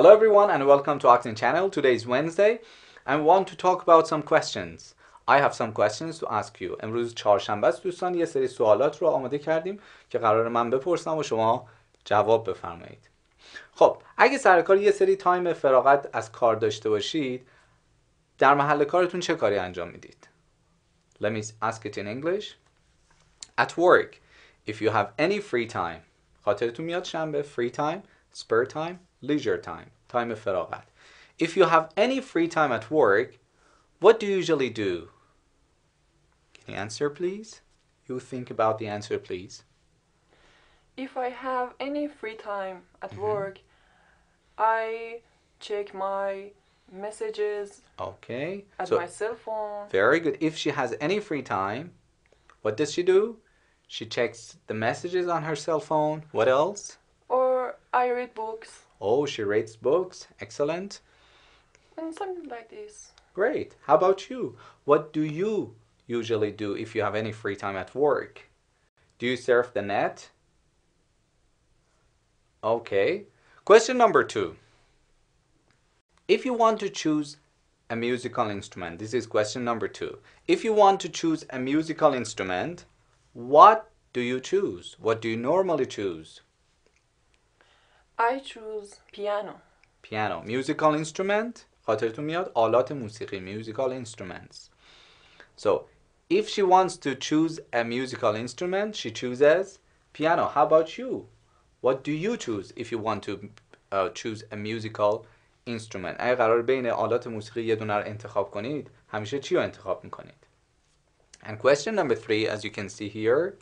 Hello everyone and welcome to Oxen channel. Today is Wednesday. I want to talk about some questions. I have some questions to ask you. امروز چهارشنبه است دوستان یه سری سوالات رو آماده کردیم که قرار من بپرسم و شما جواب بفرمایید. خب اگه سر کار یه سری تایم فراغت از کار داشته باشید در محل کارتون چه کاری انجام میدید؟ Let me ask it in English. At work, if you have any free time. خاطرتون میاد شنبه free time, spare time leisure time, time of feragat. If you have any free time at work, what do you usually do? Can you answer, please? You think about the answer, please. If I have any free time at mm -hmm. work, I check my messages. Okay. At so, my cell phone. Very good. If she has any free time, what does she do? She checks the messages on her cell phone. What else? Or I read books. Oh, she reads books. Excellent. And something like this. Great. How about you? What do you usually do if you have any free time at work? Do you surf the net? Okay. Question number two. If you want to choose a musical instrument, this is question number two. If you want to choose a musical instrument, what do you choose? What do you normally choose? I choose piano. Piano. Musical instrument. خاطرتون میاد آلات موسیقی. Musical instruments. So if she wants to choose a musical instrument, she chooses piano. How about you? What do you choose if you want to uh, choose a musical instrument? اگه قرار بین آلات موسیقی یه دونه رو انتخاب کنید، همیشه چی رو انتخاب میکنید؟ And question number three, as you can see here,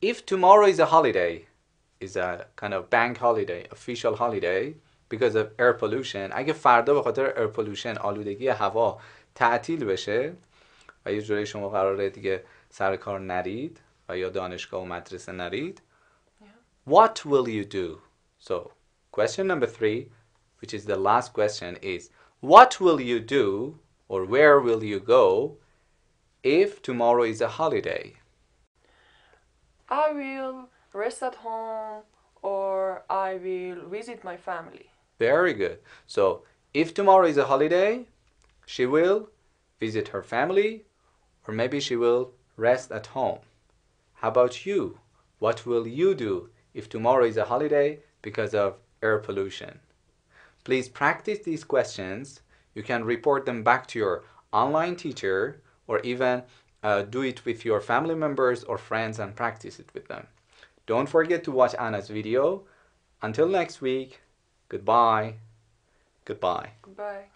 if tomorrow is a holiday, is a kind of bank holiday, official holiday because of air pollution اگه فردا به خاطر air pollution آلودگی هوا تعطیل بشه و یه جوری شما قراره دیگه سر کار نرید و یا دانشگاه و مدرسه نرید yeah. What will you do? So question number three which is the last question is What will you do or where will you go if tomorrow is a holiday? I will rest at home or I will visit my family. Very good. So if tomorrow is a holiday, she will visit her family or maybe she will rest at home. How about you? What will you do if tomorrow is a holiday because of air pollution? Please practice these questions. You can report them back to your online teacher or even uh, do it with your family members or friends and practice it with them. Don't forget to watch Anna's video. Until next week, goodbye. Goodbye. Goodbye.